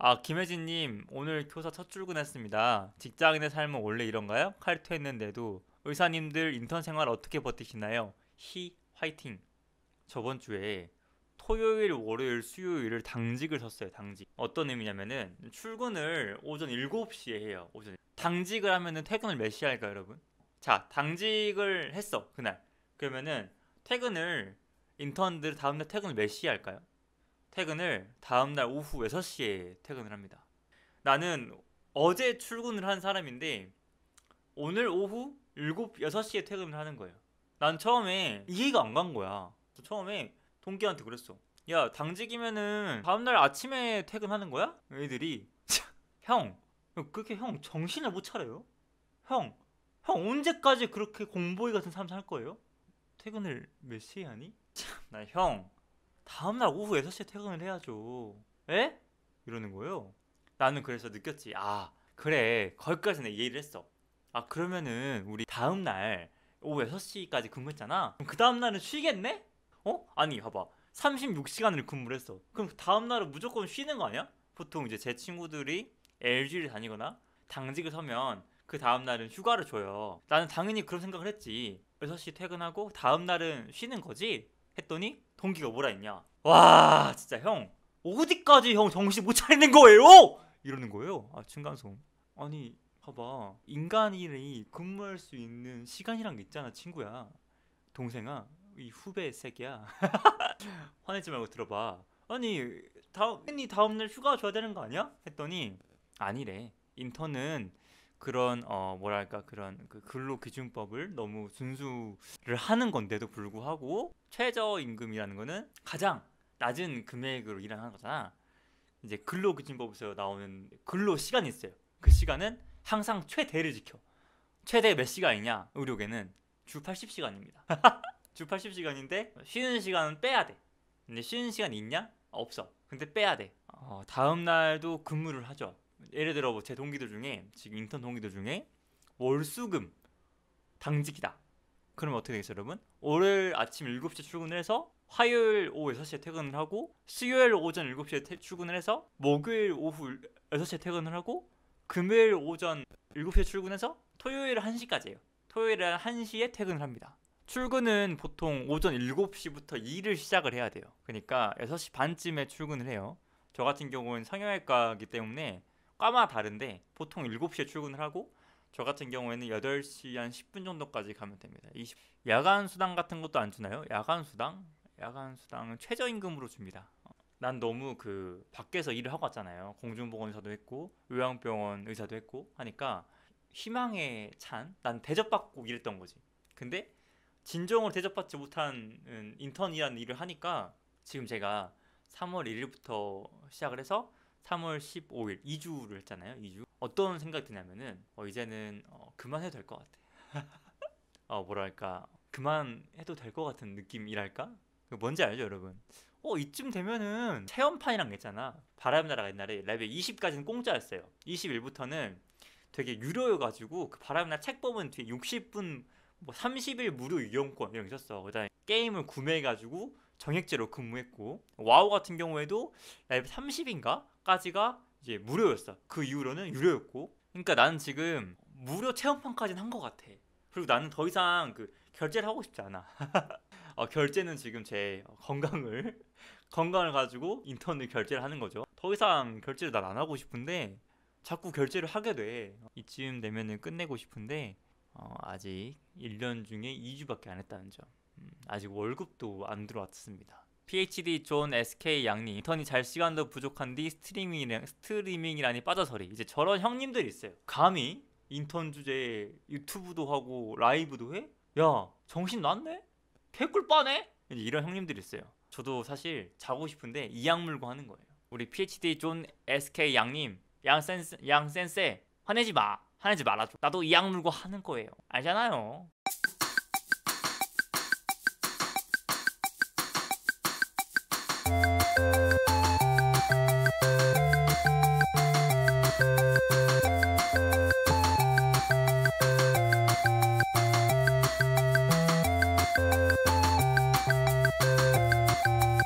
아 김혜진님 오늘 교사 첫 출근했습니다. 직장인의 삶은 원래 이런가요? 칼퇴했는데도 의사님들 인턴 생활 어떻게 버티시나요? 히 화이팅. 저번 주에 토요일, 월요일, 수요일을 당직을 썼어요. 당직. 어떤 의미냐면은 출근을 오전 7시에 해요. 오전. 당직을 하면은 퇴근을 몇 시에 할까요, 여러분? 자, 당직을 했어. 그날. 그러면은 퇴근을 인턴들 다음 날 퇴근을 몇 시에 할까요? 퇴근을 다음날 오후 6시에 퇴근을 합니다. 나는 어제 출근을 한 사람인데 오늘 오후 7, 6시에 퇴근을 하는 거예요. 난 처음에 이해가 안 간 거야. 처음에 동기한테 그랬어. 야, 당직이면은 다음날 아침에 퇴근하는 거야? 애들이. 형, 그렇게 형 정신을 못 차려요? 형, 형 언제까지 그렇게 공보이 같은 사살 거예요? 퇴근을 몇 시에 하니? 참, 나 형, 다음날 오후 6시에 퇴근을 해야죠. 에? 예? 이러는 거예요. 나는 그래서 느꼈지. 아, 그래. 거기까지 내 이해를 했어. 아, 그러면은 우리 다음날 오후 6시까지 근무했잖아. 그럼 그 다음날은 쉬겠네? 어? 아니, 봐봐. 36시간을 근무를 했어. 그럼 그 다음날은 무조건 쉬는 거 아니야? 보통 이제 제 친구들이 LG를 다니거나 당직을 서면 그 다음날은 휴가를 줘요. 나는 당연히 그런 생각을 했지. 6시 퇴근하고 다음날은 쉬는 거지? 했더니 동기가 뭐라 했냐 와 진짜 형 어디까지 형 정신 못 차리는 거예요? 이러는 거예요 아 층간소음 아니 봐봐 인간이 근무할 수 있는 시간이란 게 있잖아 친구야 동생아 이 후배 새끼야 화내지 말고 들어봐 아니 다음 이 다음날 휴가 줘야 되는 거 아니야? 했더니 아니래 인턴은 그런 어 뭐랄까 그런 그 근로 기준법을 너무 준수를 하는 건데도 불구하고 최저 임금이라는 거는 가장 낮은 금액으로 일하는 거잖아. 이제 근로 기준법에서 나오는 근로 시간이 있어요. 그 시간은 항상 최대를 지켜. 최대 몇 시간이냐? 의료계는 주 80시간입니다. 주 80시간인데 쉬는 시간은 빼야 돼. 근데 쉬는 시간 있냐? 없어. 근데 빼야 돼. 어, 다음 날도 근무를 하죠. 예를 들어 뭐제 동기들 중에 지금 인턴 동기들 중에 월수금 당직이다. 그럼 어떻게 되겠어요, 여러분? 월요일 아침 7시에 출근을 해서 화요일 오후 6시에 퇴근을 하고 수요일 오전 7시에 퇴, 출근을 해서 목요일 오후 6시에 퇴근을 하고 금요일 오전 7시에 출근해서 토요일 1시까지예요. 토요일 1시에 퇴근을 합니다. 출근은 보통 오전 7시부터 일을 시작을 해야 돼요. 그러니까 6시 반쯤에 출근을 해요. 저 같은 경우는 성형외과이기 때문에 과마 다른데 보통 7시에 출근을 하고 저 같은 경우에는 8시 한 10분 정도까지 가면 됩니다. 20... 야간 수당 같은 것도 안 주나요? 야간 수당? 야간 수당은 최저임금으로 줍니다. 어, 난 너무 그 밖에서 일을 하고 왔잖아요. 공중보건 의사도 했고 요양병원 의사도 했고 하니까 희망에 찬 난 대접받고 일했던 거지. 근데 진정으로 대접받지 못한 인턴이라는 일을 하니까 지금 제가 3월 1일부터 시작을 해서 3월 15일 2주를 했잖아요 2주 어떤 생각이 드냐면은 어, 이제는 어, 그만해도 될 것 같아 어 뭐랄까 그만해도 될 것 같은 느낌이랄까 그 뭔지 알죠 여러분 어 이쯤 되면은 체험판이란 게 있잖아 바람나라가 옛날에 레벨 20까지는 공짜였어요 21부터는 되게 유료여가지고 그 바람나라 책 뽑은 뒤에 60분 뭐 30일 무료 이용권 이런 게 있었어 그다음에 게임을 구매해가지고 정액제로 근무했고 와우 같은 경우에도 라이브 30인가까지가 이제 무료였어. 그 이후로는 유료였고. 그러니까 나는 지금 무료 체험판까지는 한것 같아. 그리고 나는 더 이상 그 결제를 하고 싶지 않아. 어, 결제는 지금 제 건강을 건강을 가지고 인터넷 결제를 하는 거죠. 더 이상 결제를 난안 하고 싶은데 자꾸 결제를 하게 돼. 이쯤 되면은 끝내고 싶은데 어, 아직 1년 중에 2주밖에 안 했다는 점. 음, 아직 월급도 안 들어왔습니다. PhD 존 SK 양님 인턴이 잘 시간도 부족한 뒤 스트리밍이랑 스트리밍이라니 빠져서리 이제 저런 형님들 있어요. 감히 인턴 주제에 유튜브도 하고 라이브도 해? 야 정신 났네? 개꿀 빠네? 이런 형님들 있어요. 저도 사실 자고 싶은데 이악 물고 하는 거예요. 우리 PhD 존 SK 양님 양센스 양센세 화내지 마 화내지 말아줘. 나도 이악 물고 하는 거예요. 알잖아요.